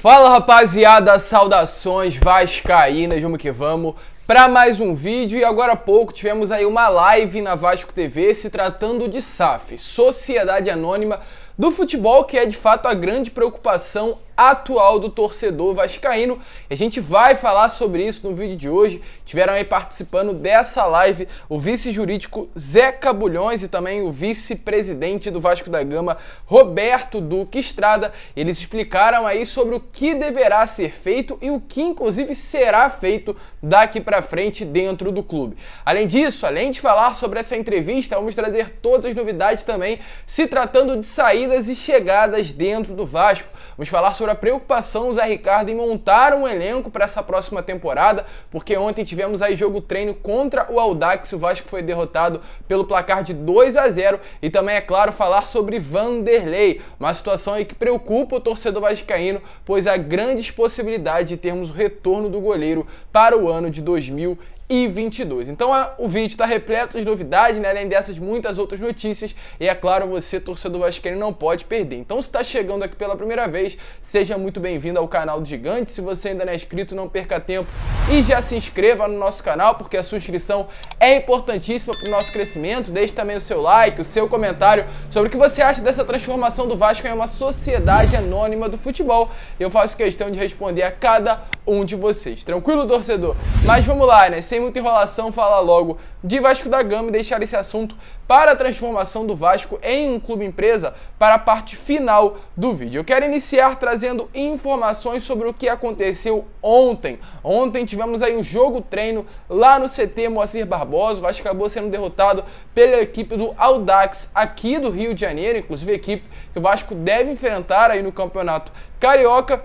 Fala rapaziada, saudações vascaínas, vamos que vamos para mais um vídeo e agora há pouco tivemos aí uma live na Vasco TV se tratando de SAF, Sociedade Anônima do Futebol, que é de fato a grande preocupação atual do torcedor vascaíno. a gente vai falar sobre isso no vídeo de hoje. Tiveram aí participando dessa live o vice-jurídico Zeca Bulhões e também o vice-presidente do Vasco da Gama, Roberto Duque Estrada. Eles explicaram aí sobre o que deverá ser feito e o que inclusive será feito daqui para frente dentro do clube. Além disso, além de falar sobre essa entrevista, vamos trazer todas as novidades também se tratando de saídas e chegadas dentro do Vasco. Vamos falar sobre sobre a preocupação do Zé Ricardo em montar um elenco para essa próxima temporada, porque ontem tivemos aí jogo treino contra o Aldax, o Vasco foi derrotado pelo placar de 2 a 0 e também é claro falar sobre Vanderlei, uma situação aí que preocupa o torcedor vascaíno, pois há grandes possibilidades de termos o retorno do goleiro para o ano de 2020 e 22. Então a, o vídeo está repleto de novidades, né? além dessas muitas outras notícias, e é claro, você, torcedor vascaíno, não pode perder. Então se está chegando aqui pela primeira vez, seja muito bem-vindo ao canal do Gigante. Se você ainda não é inscrito, não perca tempo e já se inscreva no nosso canal, porque a sua inscrição é importantíssima para o nosso crescimento. Deixe também o seu like, o seu comentário sobre o que você acha dessa transformação do Vasco em uma sociedade anônima do futebol. Eu faço questão de responder a cada um de vocês. Tranquilo, torcedor? Mas vamos lá, né? Sem sem muita enrolação, falar logo de Vasco da Gama e deixar esse assunto para a transformação do Vasco em um clube empresa para a parte final do vídeo. Eu quero iniciar trazendo informações sobre o que aconteceu ontem. Ontem tivemos aí um jogo treino lá no CT Moacir Barbosa. O Vasco acabou sendo derrotado pela equipe do Audax aqui do Rio de Janeiro, inclusive a equipe que o Vasco deve enfrentar aí no Campeonato Carioca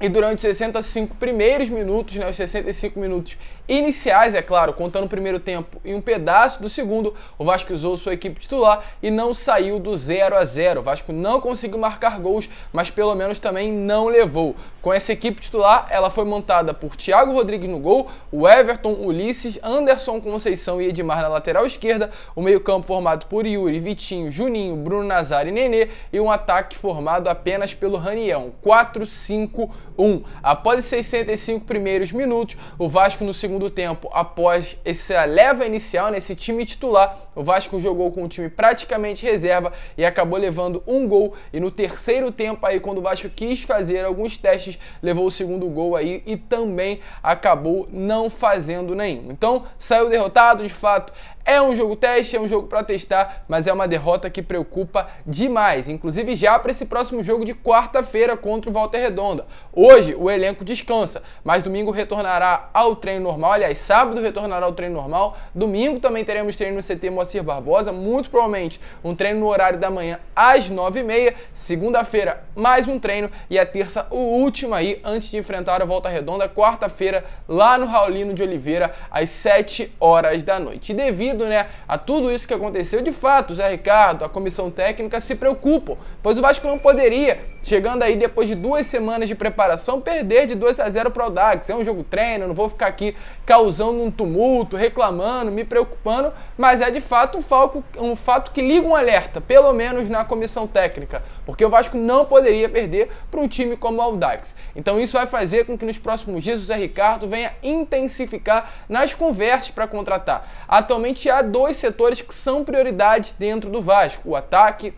e durante os 65 primeiros minutos, né, os 65 minutos iniciais, é claro, contando o primeiro tempo e um pedaço do segundo, o Vasco usou sua equipe titular e não saiu do 0 a 0. O Vasco não conseguiu marcar gols, mas pelo menos também não levou. Com essa equipe titular, ela foi montada por Thiago Rodrigues no gol, o Everton, Ulisses, Anderson Conceição e Edmar na lateral esquerda, o meio-campo formado por Yuri, Vitinho, Juninho, Bruno Nazar e Nenê e um ataque formado apenas pelo Raniel. 4 5 1. Após 65 primeiros minutos, o Vasco no segundo tempo, após essa leva inicial, nesse né, time titular, o Vasco jogou com um time praticamente reserva e acabou levando um gol. E no terceiro tempo, aí quando o Vasco quis fazer alguns testes, levou o segundo gol aí e também acabou não fazendo nenhum. Então saiu derrotado, de fato. É um jogo teste, é um jogo para testar, mas é uma derrota que preocupa demais. Inclusive já para esse próximo jogo de quarta-feira contra o Volta Redonda. Hoje o elenco descansa, mas domingo retornará ao treino normal. Aliás, sábado retornará ao treino normal. Domingo também teremos treino no CT Moacir Barbosa, muito provavelmente um treino no horário da manhã às 9h30. Segunda-feira, mais um treino. E a terça, o último aí, antes de enfrentar a Volta Redonda, quarta-feira, lá no Raulino de Oliveira, às 7 horas da noite. E devido né, a tudo isso que aconteceu, de fato, o Zé Ricardo, a comissão técnica se preocupam, pois o Vasco não poderia, chegando aí depois de duas semanas de preparação preparação, perder de 2 a 0 para o Dax. É um jogo treino, não vou ficar aqui causando um tumulto, reclamando, me preocupando, mas é de fato um, falco, um fato que liga um alerta, pelo menos na comissão técnica, porque o Vasco não poderia perder para um time como o Aldax. Então isso vai fazer com que nos próximos dias o Zé Ricardo venha intensificar nas conversas para contratar. Atualmente há dois setores que são prioridade dentro do Vasco: o ataque,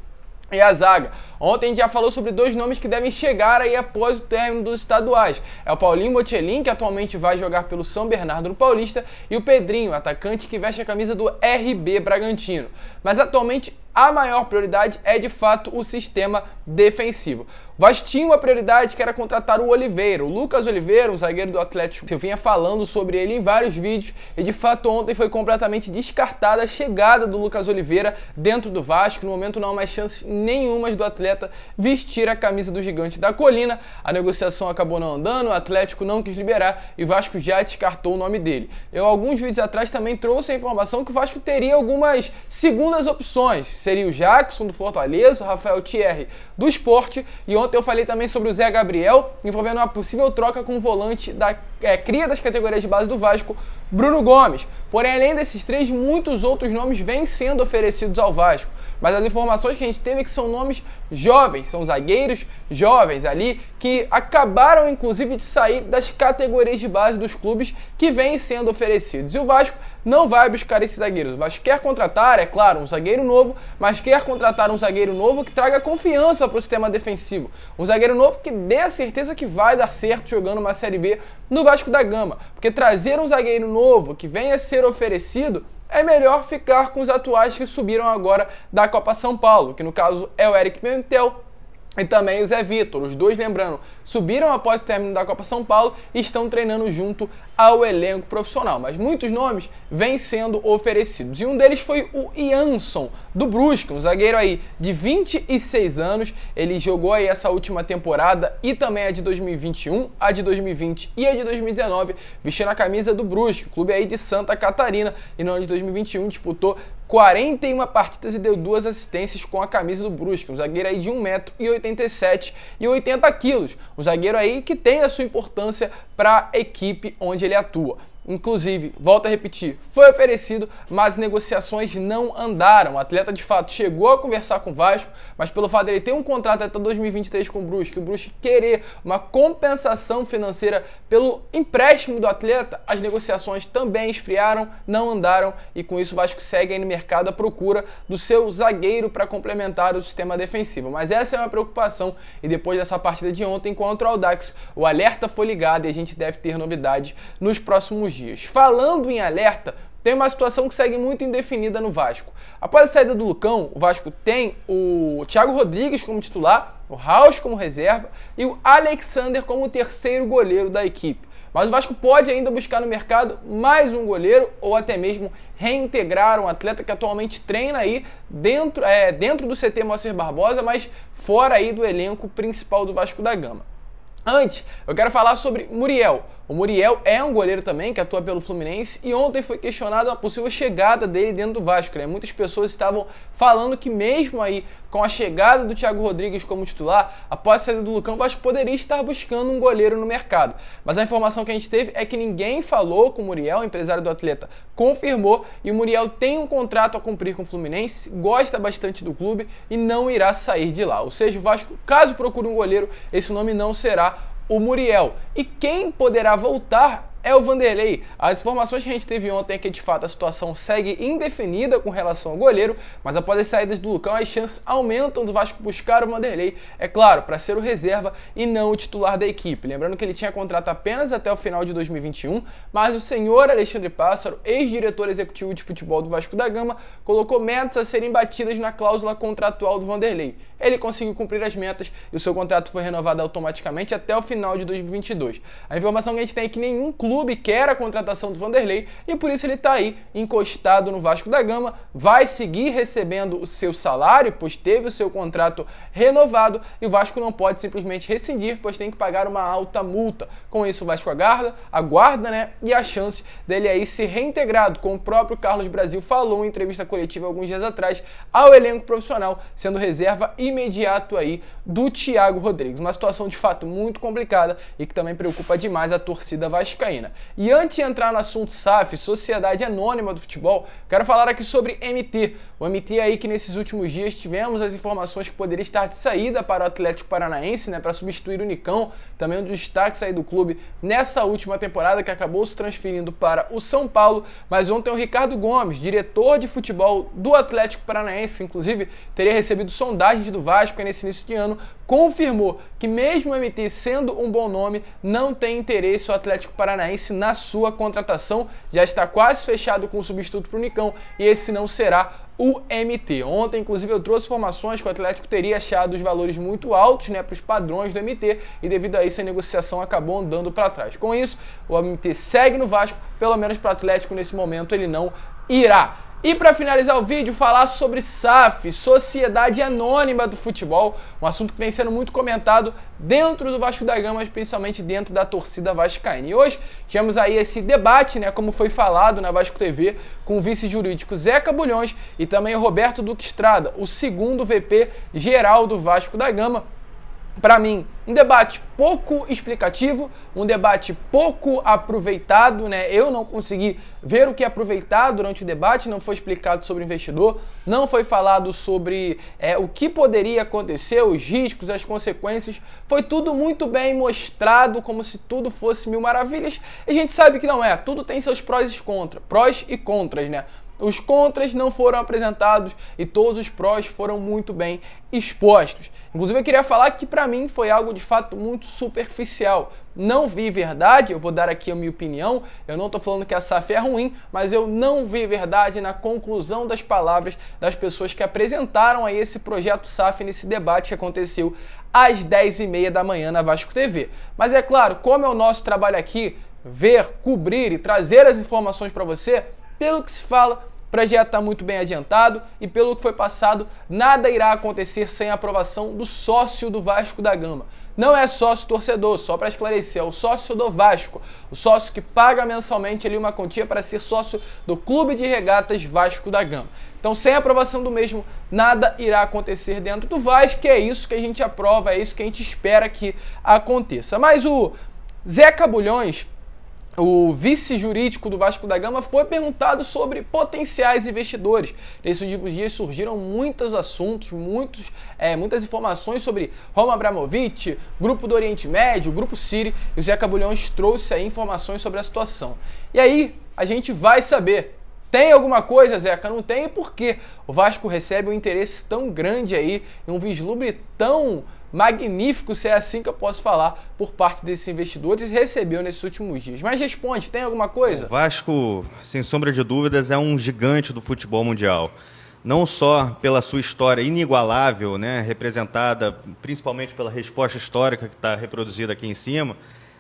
e a zaga. Ontem a gente já falou sobre dois nomes que devem chegar aí após o término dos estaduais. É o Paulinho Bocelin, que atualmente vai jogar pelo São Bernardo no Paulista, e o Pedrinho, atacante que veste a camisa do RB Bragantino. Mas atualmente a maior prioridade é de fato o sistema defensivo. Vasco tinha uma prioridade que era contratar o Oliveira. O Lucas Oliveira, um zagueiro do Atlético, eu vinha falando sobre ele em vários vídeos e de fato ontem foi completamente descartada a chegada do Lucas Oliveira dentro do Vasco. No momento não há mais chances nenhumas do atleta vestir a camisa do gigante da colina. A negociação acabou não andando, o Atlético não quis liberar e o Vasco já descartou o nome dele. Eu alguns vídeos atrás também trouxe a informação que o Vasco teria algumas segundas opções seria o Jackson do Fortaleza, o Rafael Thierry do Esporte. E ontem eu falei também sobre o Zé Gabriel, envolvendo uma possível troca com o volante da é, cria das categorias de base do Vasco, Bruno Gomes. Porém, além desses três, muitos outros nomes vêm sendo oferecidos ao Vasco. Mas as informações que a gente teve é que são nomes jovens, são zagueiros jovens ali, que acabaram inclusive de sair das categorias de base dos clubes que vêm sendo oferecidos. E o Vasco não vai buscar esses zagueiros. O Vasco quer contratar, é claro, um zagueiro novo, mas quer contratar um zagueiro novo que traga confiança para o sistema defensivo. Um zagueiro novo que dê a certeza que vai dar certo jogando uma Série B no Vasco Vasco da Gama, porque trazer um zagueiro novo que venha a ser oferecido é melhor ficar com os atuais que subiram agora da Copa São Paulo, que no caso é o Eric Pimentel e também o Zé Vitor. Os dois, lembrando, subiram após o término da Copa São Paulo e estão treinando junto ao elenco profissional, mas muitos nomes vêm sendo oferecidos. E um deles foi o Jansson, do Brusque, um zagueiro aí de 26 anos. Ele jogou aí essa última temporada e também a de 2021, a de 2020 e a de 2019, vestindo a camisa do Brusque, clube aí de Santa Catarina. E no ano de 2021 disputou 41 partidas e deu duas assistências com a camisa do Brusque, um zagueiro aí de 1,87m e 80kg, um zagueiro aí que tem a sua importância para a equipe onde ele atua. Inclusive, volto a repetir, foi oferecido, mas negociações não andaram. O atleta de fato chegou a conversar com o Vasco, mas pelo fato dele ter um contrato até 2023 com o Brusque, o Brusque querer uma compensação financeira pelo empréstimo do atleta, as negociações também esfriaram, não andaram e com isso o Vasco segue aí no mercado à procura do seu zagueiro para complementar o sistema defensivo. Mas essa é uma preocupação e depois dessa partida de ontem contra o Aldax, o alerta foi ligado e a gente deve ter novidades nos próximos dias dias. Falando em alerta, tem uma situação que segue muito indefinida no Vasco. Após a saída do Lucão, o Vasco tem o Thiago Rodrigues como titular, o Raul como reserva e o Alexander como terceiro goleiro da equipe. Mas o Vasco pode ainda buscar no mercado mais um goleiro ou até mesmo reintegrar um atleta que atualmente treina aí dentro, é, dentro do CT Moacir Barbosa, mas fora aí do elenco principal do Vasco da Gama. Antes, eu quero falar sobre Muriel. O Muriel é um goleiro também que atua pelo Fluminense e ontem foi questionada a possível chegada dele dentro do Vasco. Né? Muitas pessoas estavam falando que mesmo aí com a chegada do Thiago Rodrigues como titular, após a saída do Lucão, o Vasco poderia estar buscando um goleiro no mercado. Mas a informação que a gente teve é que ninguém falou com o Muriel, o empresário do atleta confirmou, e o Muriel tem um contrato a cumprir com o Fluminense, gosta bastante do clube e não irá sair de lá. Ou seja, o Vasco, caso procure um goleiro, esse nome não será o Muriel. E quem poderá voltar é o Vanderlei. As informações que a gente teve ontem é que de fato a situação segue indefinida com relação ao goleiro, mas após as saídas do Lucão, as chances aumentam do Vasco buscar o Vanderlei, é claro, para ser o reserva e não o titular da equipe. Lembrando que ele tinha contrato apenas até o final de 2021, mas o senhor Alexandre Pássaro, ex-diretor executivo de futebol do Vasco da Gama, colocou metas a serem batidas na cláusula contratual do Vanderlei. Ele conseguiu cumprir as metas e o seu contrato foi renovado automaticamente até o final de 2022. A informação que a gente tem é que nenhum clube clube quer a contratação do Vanderlei e por isso ele está aí encostado no Vasco da Gama, vai seguir recebendo o seu salário, pois teve o seu contrato renovado e o Vasco não pode simplesmente rescindir, pois tem que pagar uma alta multa. Com isso o Vasco aguarda, aguarda, né? E a chance dele aí ser reintegrado, como o próprio Carlos Brasil falou em entrevista coletiva alguns dias atrás, ao elenco profissional, sendo reserva imediato aí do Thiago Rodrigues. Uma situação de fato muito complicada e que também preocupa demais a torcida vascaína. E antes de entrar no assunto SAF, Sociedade Anônima do Futebol, quero falar aqui sobre MT. O MT é aí que nesses últimos dias tivemos as informações que poderia estar de saída para o Atlético Paranaense, né, para substituir o Nicão, também um dos destaques aí do clube nessa última temporada que acabou se transferindo para o São Paulo, mas ontem o Ricardo Gomes, diretor de futebol do Atlético Paranaense, inclusive teria recebido sondagens do Vasco nesse início de ano, confirmou que mesmo o MT sendo um bom nome, não tem interesse o Atlético Paranaense Paranaense na sua contratação. Já está quase fechado com o substituto para o Nicão e esse não será o MT. Ontem, inclusive, eu trouxe informações que o Atlético teria achado os valores muito altos né, para os padrões do MT e devido a isso a negociação acabou andando para trás. Com isso, o MT segue no Vasco, pelo menos para o Atlético nesse momento ele não irá. E para finalizar o vídeo, falar sobre SAF, Sociedade Anônima do Futebol, um assunto que vem sendo muito comentado dentro do Vasco da Gama, mas principalmente dentro da torcida vascaína. E hoje tivemos aí esse debate, né, como foi falado na Vasco TV, com o vice-jurídico Zeca Bulhões e também o Roberto Duque Estrada, o segundo VP geral do Vasco da Gama, para mim, um debate pouco explicativo, um debate pouco aproveitado, né? Eu não consegui ver o que é aproveitar durante o debate, não foi explicado sobre o investidor, não foi falado sobre é, o que poderia acontecer, os riscos, as consequências. Foi tudo muito bem mostrado, como se tudo fosse mil maravilhas. E a gente sabe que não é, tudo tem seus prós e contras, prós e contras, né? Os contras não foram apresentados e todos os prós foram muito bem expostos. Inclusive eu queria falar que para mim foi algo de fato muito superficial. Não vi verdade, eu vou dar aqui a minha opinião. Eu não estou falando que a SAF é ruim, mas eu não vi verdade na conclusão das palavras das pessoas que apresentaram aí esse projeto SAF nesse debate que aconteceu às 10h30 da manhã na Vasco TV. Mas é claro, como é o nosso trabalho aqui, ver, cobrir e trazer as informações para você, pelo que se fala, o projeto está muito bem adiantado e, pelo que foi passado, nada irá acontecer sem a aprovação do sócio do Vasco da Gama. Não é sócio torcedor, só para esclarecer, é o sócio do Vasco, o sócio que paga mensalmente ali uma quantia para ser sócio do Clube de Regatas Vasco da Gama. Então, sem aprovação do mesmo, nada irá acontecer dentro do Vasco, é isso que a gente aprova, é isso que a gente espera que aconteça. Mas o Zeca Bulhões o vice jurídico do Vasco da Gama foi perguntado sobre potenciais investidores. Nesses últimos dias surgiram muitos assuntos, muitos, é, muitas informações sobre Roma Abramovic, Grupo do Oriente Médio, Grupo Siri, e o Zeca Bulhões trouxe aí informações sobre a situação. E aí a gente vai saber tem alguma coisa, Zeca? Não tem, por quê? O Vasco recebe um interesse tão grande aí, um vislumbre tão magnífico, se é assim que eu posso falar, por parte desses investidores recebeu nesses últimos dias. Mas responde, tem alguma coisa? O Vasco, sem sombra de dúvidas, é um gigante do futebol mundial. Não só pela sua história inigualável, né, representada principalmente pela resposta histórica que está reproduzida aqui em cima,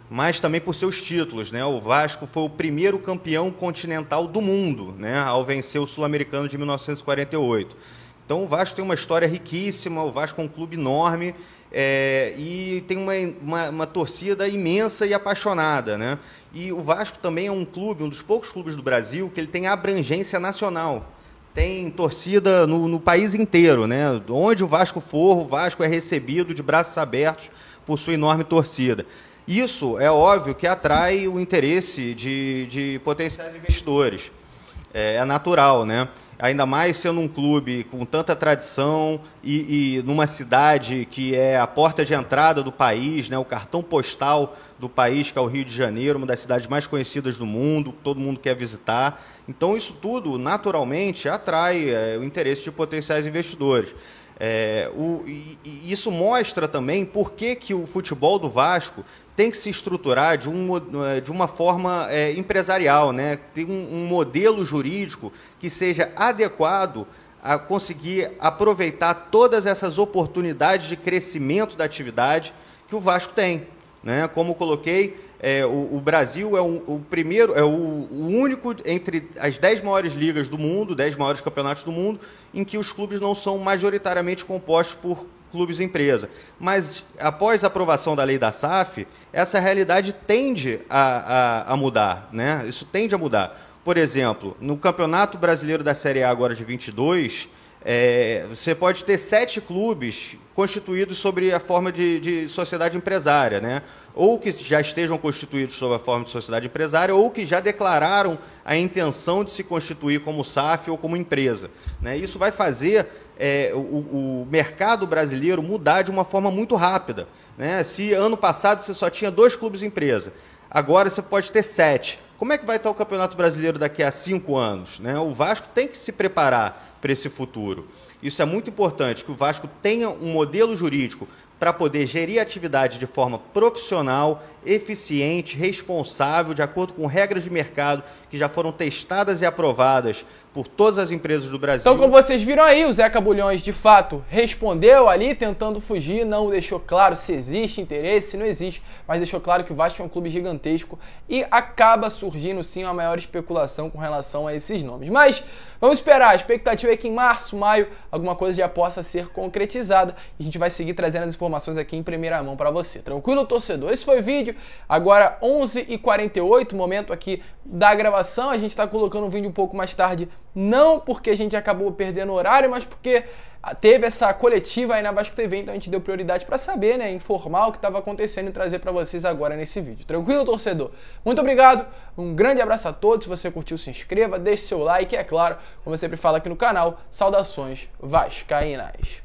mas também por seus títulos. Né? O Vasco foi o primeiro campeão continental do mundo né? ao vencer o Sul-Americano de 1948. Então o Vasco tem uma história riquíssima, o Vasco é um clube enorme é, e tem uma, uma, uma, torcida imensa e apaixonada. Né? E o Vasco também é um clube, um dos poucos clubes do Brasil, que ele tem abrangência nacional. Tem torcida no, no país inteiro. Né? Onde o Vasco for, o Vasco é recebido de braços abertos por sua enorme torcida. Isso é óbvio que atrai o interesse de, de potenciais investidores. É, é, natural, né? Ainda mais sendo um clube com tanta tradição e, e, numa cidade que é a porta de entrada do país, né? o cartão postal do país, que é o Rio de Janeiro, uma das cidades mais conhecidas do mundo, todo mundo quer visitar. Então, isso tudo, naturalmente, atrai é, o interesse de potenciais investidores. É, o, e, e isso mostra também por que, que o futebol do Vasco tem que se estruturar de, um, é, de uma forma é, empresarial, né? Tem um, um modelo jurídico que seja adequado a conseguir aproveitar todas essas oportunidades de crescimento da atividade que o Vasco tem. Né? Como coloquei, é, o, o, Brasil é o, o primeiro, é o, o, único entre as dez maiores ligas do mundo, dez maiores campeonatos do mundo, em que os clubes não são majoritariamente compostos por clubes empresa. Mas após a aprovação da lei da SAF, essa realidade tende a, a, a mudar, né? Isso tende a mudar. Por exemplo, no Campeonato Brasileiro da Série A agora de 22, é, você pode ter sete clubes constituídos sobre a forma de, de, sociedade empresária, né? ou que já estejam constituídos sob a forma de sociedade empresária, ou que já declararam a intenção de se constituir como SAF ou como empresa. Né? Isso vai fazer é, o, o, mercado brasileiro mudar de uma forma muito rápida. Né? Se ano passado você só tinha dois clubes empresa, agora você pode ter sete. Como é que vai estar o Campeonato Brasileiro daqui a cinco anos? Né? O Vasco tem que se preparar para esse futuro. Isso é muito importante, que o Vasco tenha um modelo jurídico para poder gerir a atividade de forma profissional eficiente, responsável, de acordo com regras de mercado que já foram testadas e aprovadas por todas as empresas do Brasil. Então, como vocês viram aí, o Zeca Bulhões, de fato, respondeu ali tentando fugir, não deixou claro se existe interesse, se não existe, mas deixou claro que o Vasco é um clube gigantesco e acaba surgindo sim uma maior especulação com relação a esses nomes. Mas vamos esperar, a expectativa é que em março, maio, alguma coisa já possa ser concretizada e a gente vai seguir trazendo as informações aqui em primeira mão para você. Tranquilo, torcedor? Esse foi o vídeo vídeo. Agora 11h48, momento aqui da gravação. A gente está colocando o vídeo um pouco mais tarde, não porque a gente acabou perdendo horário, mas porque teve essa coletiva aí na Vasco TV, então a gente deu prioridade para saber, né, informar o que estava acontecendo e trazer para vocês agora nesse vídeo. Tranquilo, torcedor? Muito obrigado, um grande abraço a todos. Se você curtiu, se inscreva, deixe seu like, e é claro, como eu sempre falo aqui no canal, saudações vascaínas.